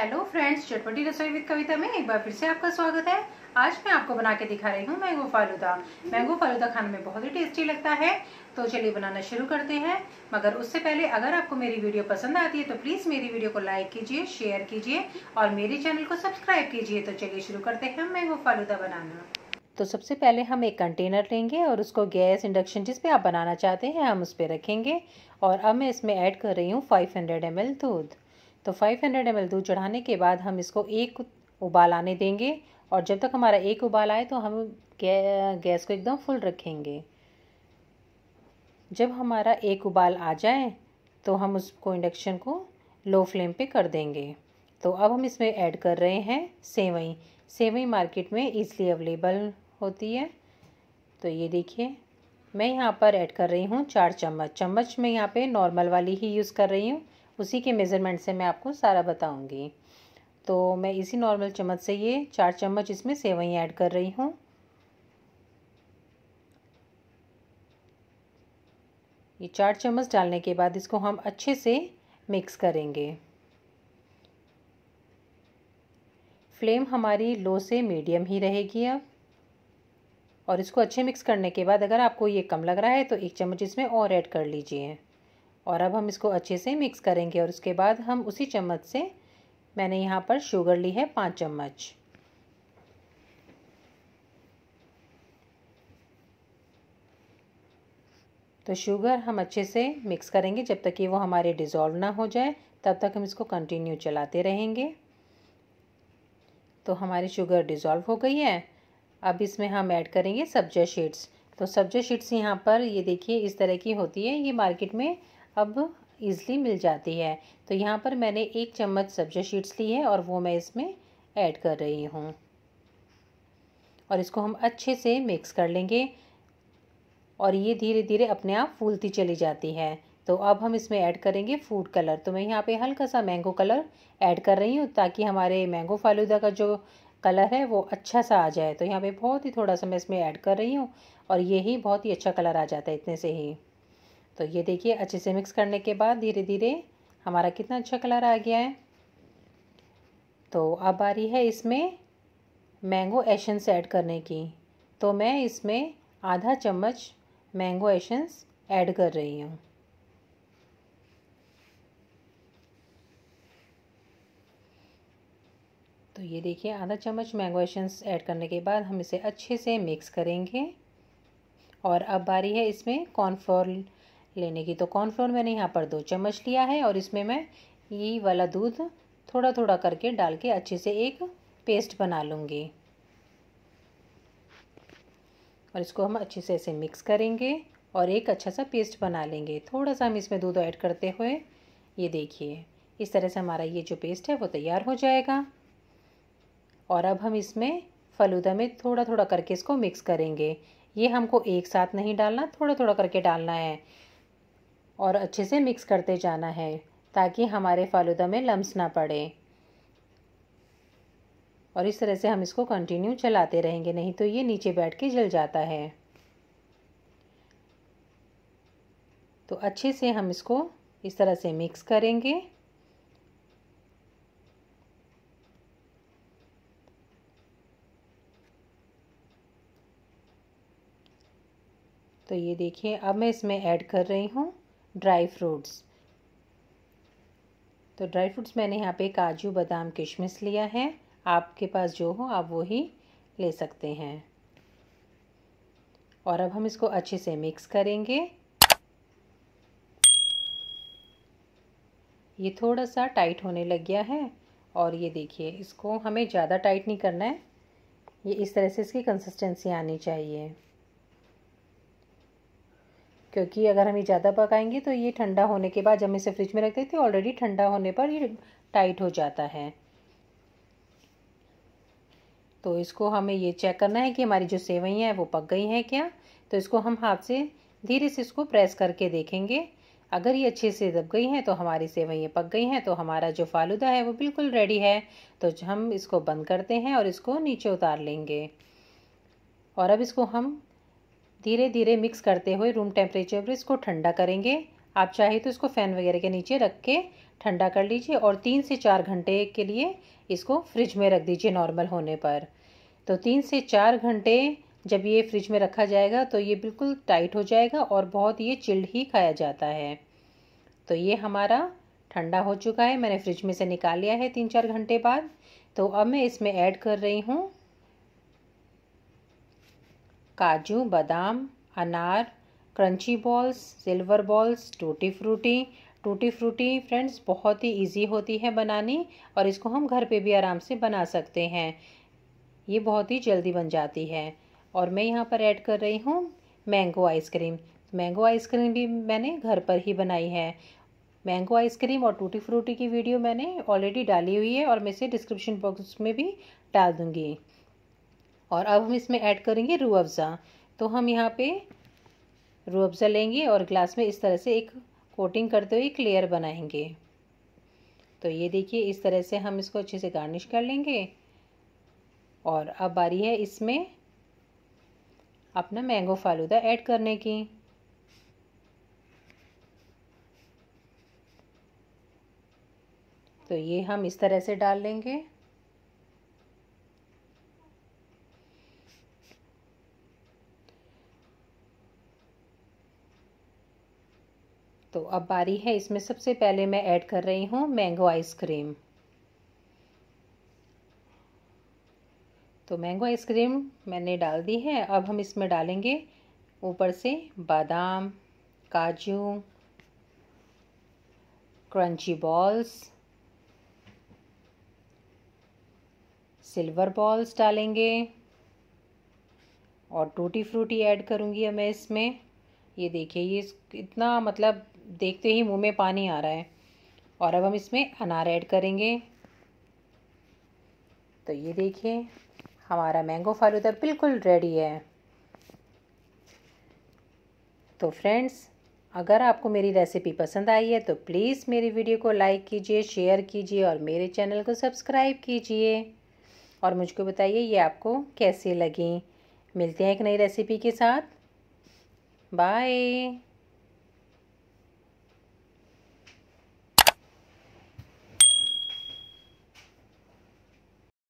hello friends चटपटी रसोई with कविता में एक बार फिर से आपका स्वागत है आज मैं आपको बना के दिखा रही हूँ मैंगो फालूदा मैंगो फालूदा खाने में बहुत ही टेस्टी लगता है तो चलिए बनाना शुरू करते हैं मगर उससे पहले अगर आपको मेरी वीडियो पसंद आती है तो प्लीज़ मेरी वीडियो को लाइक कीजिए शेयर कीजिए और मेरे चैनल को सब्सक्राइब कीजिए तो चलिए शुरू करते हैं मैंगो फालूदा बनाना तो सबसे पहले हम एक कंटेनर लेंगे और उसको गैस इंडक्शन जिस पे आप बनाना चाहते हैं हम उस पर रखेंगे और अब मैं इसमें ऐड कर रही हूँ फाइव हंड्रेड एम दूध तो 500 हंड्रेड दूध चढ़ाने के बाद हम इसको एक उबाल आने देंगे और जब तक हमारा एक उबाल आए तो हम गैस को एकदम फुल रखेंगे जब हमारा एक उबाल आ जाए तो हम उसको इंडक्शन को लो फ्लेम पे कर देंगे तो अब हम इसमें ऐड कर रहे हैं सेवई सेवई मार्केट में ईज़िली अवेलेबल होती है तो ये देखिए मैं यहाँ पर ऐड कर रही हूँ चार चम्मच चम्मच मैं यहाँ पे नॉर्मल वाली ही यूज़ कर रही हूँ उसी के मेज़रमेंट से मैं आपको सारा बताऊँगी तो मैं इसी नॉर्मल चम्मच से ये चार चम्मच इसमें सेवई ऐड कर रही हूँ ये चार चम्मच डालने के बाद इसको हम अच्छे से मिक्स करेंगे फ्लेम हमारी लो से मीडियम ही रहेगी अब और इसको अच्छे मिक्स करने के बाद अगर आपको ये कम लग रहा है तो एक चम्मच इसमें और ऐड कर लीजिए और अब हम इसको अच्छे से मिक्स करेंगे और उसके बाद हम उसी चम्मच से मैंने यहाँ पर शुगर ली है पाँच चम्मच तो शुगर हम अच्छे से मिक्स करेंगे जब तक कि वो हमारे डिज़ोल्व ना हो जाए तब तक हम इसको कंटिन्यू चलाते रहेंगे तो हमारी शुगर डिज़ोल्व हो गई है अब इसमें हम ऐड करेंगे सब्जा शीट्स तो सब्जा शीट्स यहाँ पर ये देखिए इस तरह की होती है ये मार्केट में अब ईज़िली मिल जाती है तो यहाँ पर मैंने एक चम्मच सब्जी शीट्स ली है और वो मैं इसमें ऐड कर रही हूँ और इसको हम अच्छे से मिक्स कर लेंगे और ये धीरे धीरे अपने आप फूलती चली जाती है तो अब हम इसमें ऐड करेंगे फूड कलर तो मैं यहाँ पे हल्का सा मैंगो कलर ऐड कर रही हूँ ताकि हमारे मैंगो फालूदा का जो कलर है वो अच्छा सा आ जाए तो यहाँ पे बहुत ही थोड़ा सा मैं इसमें ऐड कर रही हूँ और ये ही बहुत ही अच्छा कलर आ जाता है इतने से ही तो ये देखिए अच्छे से मिक्स करने के बाद धीरे धीरे हमारा कितना अच्छा कलर आ गया है तो अब आ रही है इसमें मैंगो एशंस ऐड करने की तो मैं इसमें आधा चम्मच मैंगो एशंस ऐड कर रही हूँ तो ये देखिए आधा चम्मच मैंगो एशंस ऐड करने के बाद हम इसे अच्छे से मिक्स करेंगे और अब बारी है इसमें कॉर्नफ्लोर लेने की तो कॉर्नफ्लोर मैंने यहाँ पर दो चम्मच लिया है और इसमें मैं ये वाला दूध थोड़ा थोड़ा करके डाल के अच्छे से एक पेस्ट बना लूँगी और इसको हम अच्छे से ऐसे मिक्स करेंगे और एक अच्छा सा पेस्ट बना लेंगे थोड़ा सा हम इसमें दूध ऐड करते हुए ये देखिए इस तरह से हमारा ये जो पेस्ट है वो तैयार हो जाएगा और अब हम इसमें फलूदा में थोड़ा थोड़ा करके इसको मिक्स करेंगे ये हमको एक साथ नहीं डालना थोड़ा थोड़ा करके डालना है और अच्छे से मिक्स करते जाना है ताकि हमारे फालूदा में लम्स ना पड़े और इस तरह से हम इसको कंटिन्यू चलाते रहेंगे नहीं तो ये नीचे बैठ के जल जाता है तो अच्छे से हम इसको इस तरह से मिक्स करेंगे तो ये देखिए अब मैं इसमें ऐड कर रही हूँ ड्राई फ्रूट्स तो ड्राई फ्रूट्स मैंने यहाँ पे काजू बादाम किशमिश लिया है आपके पास जो हो आप वो ही ले सकते हैं और अब हम इसको अच्छे से मिक्स करेंगे ये थोड़ा सा टाइट होने लग गया है और ये देखिए इसको हमें ज़्यादा टाइट नहीं करना है ये इस तरह से इसकी कंसिस्टेंसी आनी चाहिए क्योंकि अगर हम ये ज़्यादा पकाएंगे तो ये ठंडा होने के बाद जब हम इसे फ्रिज में रखते थे ऑलरेडी तो ठंडा होने पर ये टाइट हो जाता है तो इसको हमें ये चेक करना है कि हमारी जो सेवैयाँ हैं वो पक गई हैं क्या तो इसको हम हाथ से धीरे से इसको प्रेस करके देखेंगे अगर ये अच्छे से दब गई हैं तो हमारी सेवैयाँ पक गई हैं तो हमारा जो फालूदा है वो बिल्कुल रेडी है तो हम इसको बंद करते हैं और इसको नीचे उतार लेंगे और अब इसको हम धीरे धीरे मिक्स करते हुए रूम टेम्परेचर पर इसको ठंडा करेंगे आप चाहे तो इसको फ़ैन वगैरह के नीचे रख के ठंडा कर लीजिए और तीन से चार घंटे के लिए इसको फ्रिज में रख दीजिए नॉर्मल होने पर तो तीन से चार घंटे जब ये फ्रिज में रखा जाएगा तो ये बिल्कुल टाइट हो जाएगा और बहुत ये चिल्ड ही खाया जाता है तो ये हमारा ठंडा हो चुका है मैंने फ्रिज में से निकाल लिया है तीन चार घंटे बाद तो अब मैं इसमें ऐड कर रही हूँ काजू बादाम अनार crunchy balls silver balls tutti frutti tutti frutti friends बहुत ही इजी होती है बनानी और इसको हम घर पे भी आराम से बना सकते हैं ये बहुत ही जल्दी बन जाती है और मैं यहाँ पर ऐड कर रही हूँ मैंगो आइसक्रीम मैंगो आइसक्रीम भी मैंने घर पर ही बनाई है मैंगो आइसक्रीम और टूटी फ्रूटी की वीडियो मैंने ऑलरेडी डाली हुई है और मैं इसे डिस्क्रिप्शन बॉक्स में भी डाल दूँगी और अब हम इसमें ऐड करेंगे रू अफ़ज़ा तो हम यहाँ पे रू अफ़ज़ा लेंगे और ग्लास में इस तरह से एक कोटिंग करते हुए एक लेयर बनाएंगे तो ये देखिए इस तरह से हम इसको अच्छे से गार्निश कर लेंगे और अब बारी है इसमें अपना मैंगो फालूदा ऐड करने की तो ये हम इस तरह से डाल लेंगे तो अब बारी है इसमें सबसे पहले मैं ऐड कर रही हूँ मैंगो आइसक्रीम तो मैंगो आइसक्रीम मैंने डाल दी है अब हम इसमें डालेंगे ऊपर से बादाम काजू क्रंची बॉल्स सिल्वर बॉल्स डालेंगे और टूटी फ्रूटी ऐड करूँगी मैं इसमें ये देखिए ये इतना मतलब देखते ही मुंह में पानी आ रहा है और अब हम इसमें अनार ऐड करेंगे तो ये देखिए हमारा मैंगो फालूदा बिल्कुल रेडी है तो फ्रेंड्स अगर आपको मेरी रेसिपी पसंद आई है तो प्लीज़ मेरी वीडियो को लाइक कीजिए शेयर कीजिए और मेरे चैनल को सब्सक्राइब कीजिए और मुझको बताइए ये आपको कैसे लगी मिलते हैं एक नई रेसिपी के साथ बाय